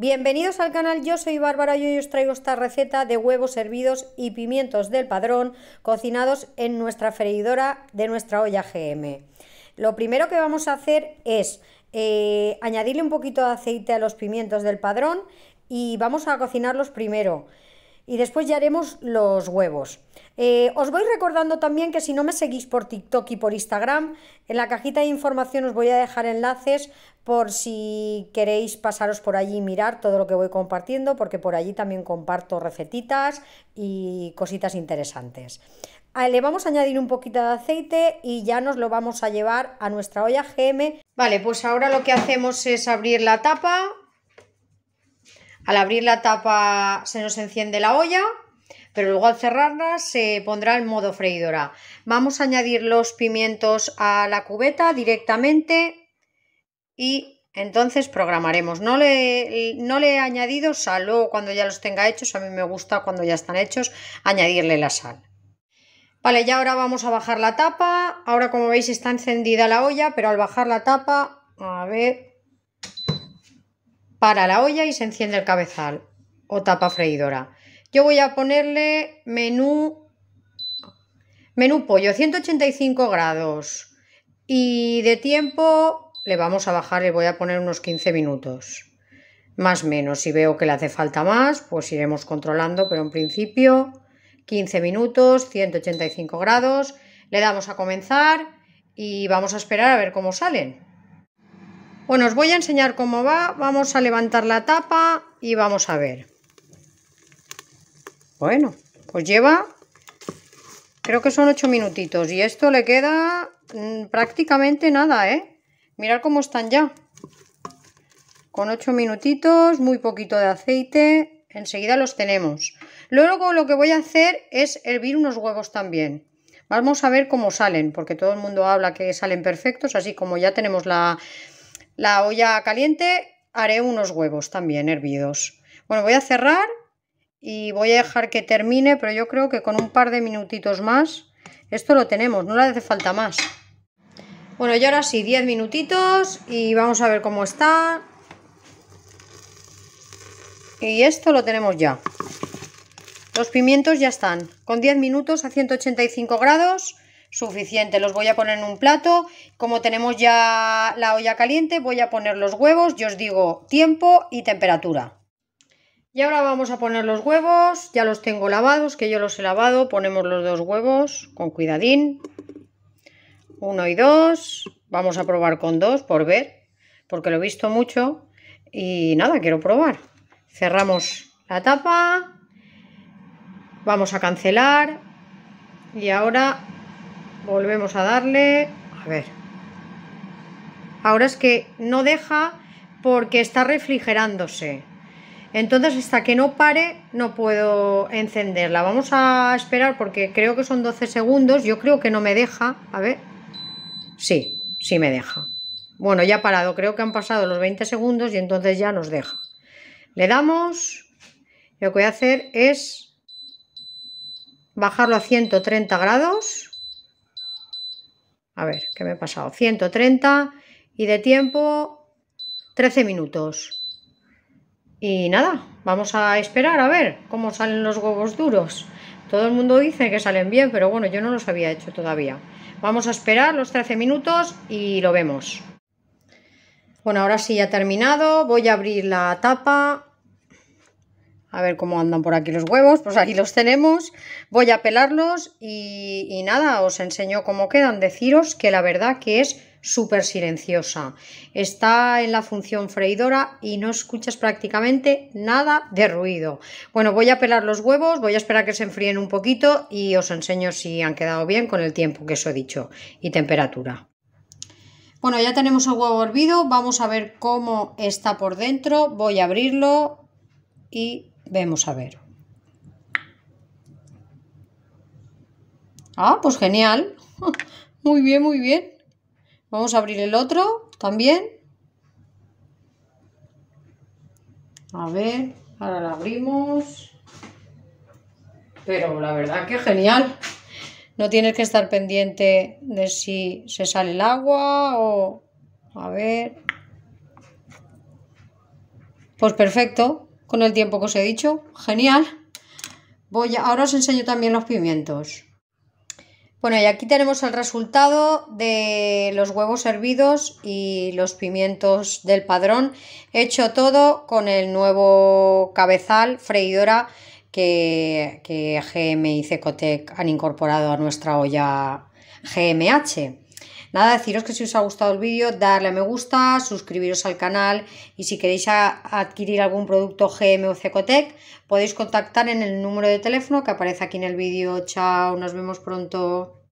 Bienvenidos al canal, yo soy Bárbara y hoy os traigo esta receta de huevos hervidos y pimientos del padrón cocinados en nuestra freidora de nuestra olla GM. Lo primero que vamos a hacer es eh, añadirle un poquito de aceite a los pimientos del padrón y vamos a cocinarlos primero y después ya haremos los huevos. Eh, os voy recordando también que si no me seguís por TikTok y por Instagram, en la cajita de información os voy a dejar enlaces por si queréis pasaros por allí y mirar todo lo que voy compartiendo, porque por allí también comparto recetitas y cositas interesantes. Ah, le vamos a añadir un poquito de aceite y ya nos lo vamos a llevar a nuestra olla GM. Vale, pues ahora lo que hacemos es abrir la tapa, al abrir la tapa se nos enciende la olla, pero luego al cerrarla se pondrá en modo freidora. Vamos a añadir los pimientos a la cubeta directamente y entonces programaremos. No le, no le he añadido sal, luego cuando ya los tenga hechos, a mí me gusta cuando ya están hechos añadirle la sal. Vale, ya ahora vamos a bajar la tapa. Ahora como veis está encendida la olla, pero al bajar la tapa, a ver, para la olla y se enciende el cabezal o tapa freidora. Yo voy a ponerle menú, menú pollo, 185 grados y de tiempo le vamos a bajar, le voy a poner unos 15 minutos, más o menos. Si veo que le hace falta más, pues iremos controlando, pero en principio 15 minutos, 185 grados, le damos a comenzar y vamos a esperar a ver cómo salen. Bueno, os voy a enseñar cómo va. Vamos a levantar la tapa y vamos a ver. Bueno, pues lleva, creo que son 8 minutitos. Y esto le queda mm, prácticamente nada, ¿eh? Mirad cómo están ya. Con 8 minutitos, muy poquito de aceite. Enseguida los tenemos. Luego lo que voy a hacer es hervir unos huevos también. Vamos a ver cómo salen, porque todo el mundo habla que salen perfectos, así como ya tenemos la la olla caliente haré unos huevos también hervidos. Bueno, voy a cerrar y voy a dejar que termine, pero yo creo que con un par de minutitos más esto lo tenemos, no le hace falta más. Bueno, y ahora sí, 10 minutitos y vamos a ver cómo está. Y esto lo tenemos ya. Los pimientos ya están, con 10 minutos a 185 grados suficiente. Los voy a poner en un plato. Como tenemos ya la olla caliente, voy a poner los huevos. Yo os digo tiempo y temperatura. Y ahora vamos a poner los huevos. Ya los tengo lavados, que yo los he lavado. Ponemos los dos huevos con cuidadín. Uno y dos. Vamos a probar con dos por ver, porque lo he visto mucho. Y nada, quiero probar. Cerramos la tapa. Vamos a cancelar. Y ahora volvemos a darle, a ver. Ahora es que no deja porque está refrigerándose. Entonces hasta que no pare no puedo encenderla. Vamos a esperar porque creo que son 12 segundos. Yo creo que no me deja. A ver. Sí, sí me deja. Bueno, ya ha parado. Creo que han pasado los 20 segundos y entonces ya nos deja. Le damos. Lo que voy a hacer es bajarlo a 130 grados. A ver, ¿qué me he pasado? 130 y de tiempo 13 minutos. Y nada, vamos a esperar a ver cómo salen los huevos duros. Todo el mundo dice que salen bien, pero bueno, yo no los había hecho todavía. Vamos a esperar los 13 minutos y lo vemos. Bueno, ahora sí ya ha terminado. Voy a abrir la tapa a ver cómo andan por aquí los huevos, pues aquí los tenemos. Voy a pelarlos y, nada, os enseño cómo quedan. Deciros que la verdad que es súper silenciosa. Está en la función freidora y no escuchas prácticamente nada de ruido. Bueno, voy a pelar los huevos, voy a esperar que se enfríen un poquito y os enseño si han quedado bien con el tiempo que os he dicho y temperatura. Bueno, ya tenemos el huevo hervido, vamos a ver cómo está por dentro. Voy a abrirlo y Vemos a ver. Ah, pues genial. Muy bien, muy bien. Vamos a abrir el otro también. A ver, ahora lo abrimos. Pero la verdad que genial. No tienes que estar pendiente de si se sale el agua o... A ver. Pues perfecto con el tiempo que os he dicho. Genial. Voy a... Ahora os enseño también los pimientos. Bueno, y aquí tenemos el resultado de los huevos hervidos y los pimientos del padrón. hecho todo con el nuevo cabezal freidora que, que GM y Cecotec han incorporado a nuestra olla GMH. Nada, deciros que si os ha gustado el vídeo, darle a me gusta, suscribiros al canal y si queréis adquirir algún producto GM o Cecotec, podéis contactar en el número de teléfono que aparece aquí en el vídeo. Chao, nos vemos pronto.